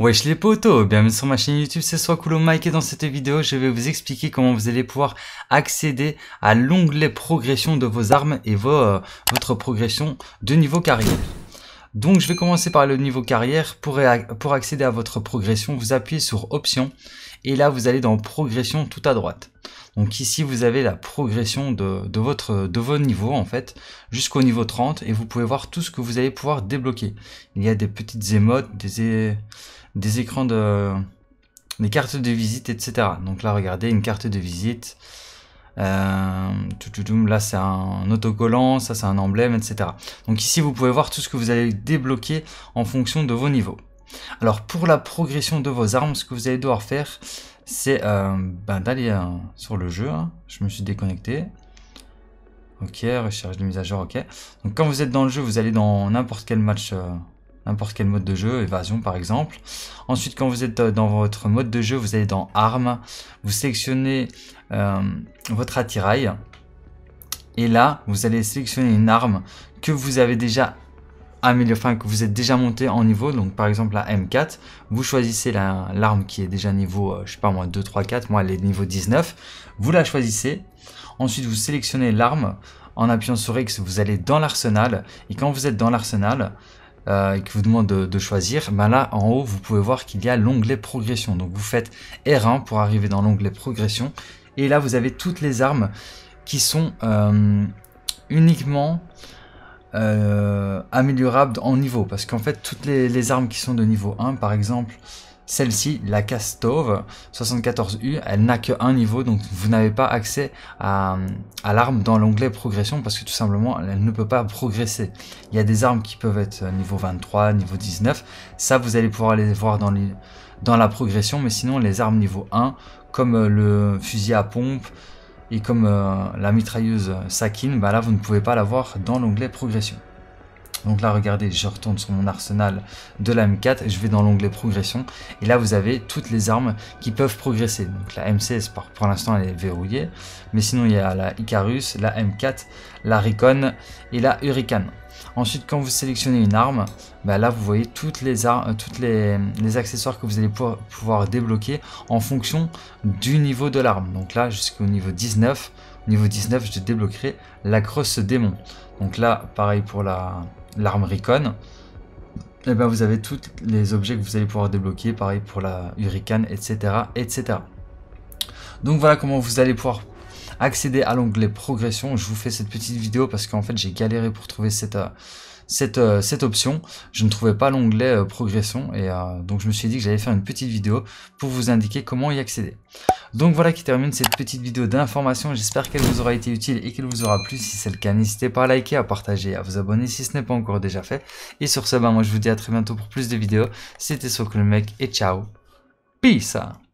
Wesh les potos, bienvenue sur ma chaîne YouTube, c'est soit Mike et dans cette vidéo je vais vous expliquer comment vous allez pouvoir accéder à l'onglet progression de vos armes et euh, votre progression de niveau carrière. Donc je vais commencer par le niveau carrière, pour, pour accéder à votre progression vous appuyez sur option et là vous allez dans progression tout à droite. Donc ici, vous avez la progression de, votre, de vos niveaux, en fait, jusqu'au niveau 30, et vous pouvez voir tout ce que vous allez pouvoir débloquer. Il y a des petites émotes, des, des écrans de... des cartes de visite, etc. Donc là, regardez, une carte de visite, euh, là c'est un autocollant, ça c'est un emblème, etc. Donc ici vous pouvez voir tout ce que vous allez débloquer en fonction de vos niveaux. Alors pour la progression de vos armes, ce que vous allez devoir faire, c'est euh, ben, d'aller euh, sur le jeu. Hein. Je me suis déconnecté. Ok, recherche de mise à jour, ok. Donc quand vous êtes dans le jeu, vous allez dans n'importe quel match, euh, n'importe quel mode de jeu, évasion par exemple. Ensuite, quand vous êtes dans votre mode de jeu, vous allez dans armes, vous sélectionnez votre attirail. Et là, vous allez sélectionner une arme que vous avez déjà que vous êtes déjà monté en niveau, donc par exemple la M4, vous choisissez l'arme qui est déjà niveau, euh, je sais pas moi, 2, 3, 4, moi elle est niveau 19, vous la choisissez, ensuite vous sélectionnez l'arme, en appuyant sur X, vous allez dans l'arsenal, et quand vous êtes dans l'arsenal, euh, et que vous demande de, choisir, ben là en haut vous pouvez voir qu'il y a l'onglet progression. Donc vous faites R1 pour arriver dans l'onglet progression, et là vous avez toutes les armes qui sont euh, uniquement euh, améliorable en niveau. Parce qu'en fait, toutes les, armes qui sont de niveau 1, par exemple, celle-ci, la Castove 74U, elle n'a que un niveau, donc vous n'avez pas accès à, l'arme dans l'onglet progression parce que tout simplement elle ne peut pas progresser. Il y a des armes qui peuvent être niveau 23, niveau 19, ça vous allez pouvoir les voir dans, dans la progression, mais sinon les armes niveau 1, comme euh, le fusil à pompe, et comme euh, la mitrailleuse Sakin, bah là vous ne pouvez pas l'avoir dans l'onglet progression. Donc là regardez, je retourne sur mon arsenal de la M4, je vais dans l'onglet progression et là vous avez toutes les armes qui peuvent progresser. Donc la M16 pour, l'instant elle est verrouillée, mais sinon il y a la Icarus, la M4, la Recon et la Hurricane. Ensuite, quand vous sélectionnez une arme, bah là, vous voyez toutes les, armes, euh, toutes les, accessoires que vous allez pouvoir, débloquer en fonction du niveau de l'arme. Donc là, jusqu'au niveau 19, niveau 19, je débloquerai la crosse démon. Donc là, pareil pour l'arme Recon. Et eh ben, vous avez tous les objets que vous allez pouvoir débloquer, pareil pour la Hurricane, etc., etc. Donc voilà comment vous allez pouvoir accéder à l'onglet progression. Je vous fais cette petite vidéo parce qu'en fait j'ai galéré pour trouver cette, euh, euh, cette, option. Je ne trouvais pas l'onglet euh, progression et donc je me suis dit que j'allais faire une petite vidéo pour vous indiquer comment y accéder. Donc voilà qui termine cette petite vidéo d'information. J'espère qu'elle vous aura été utile et qu'elle vous aura plu. Si c'est le cas, n'hésitez pas à liker, à partager, à vous abonner si ce n'est pas encore déjà fait. Et sur ce, ben, moi je vous dis à très bientôt pour plus de vidéos. C'était Soclemec Mec et ciao. Peace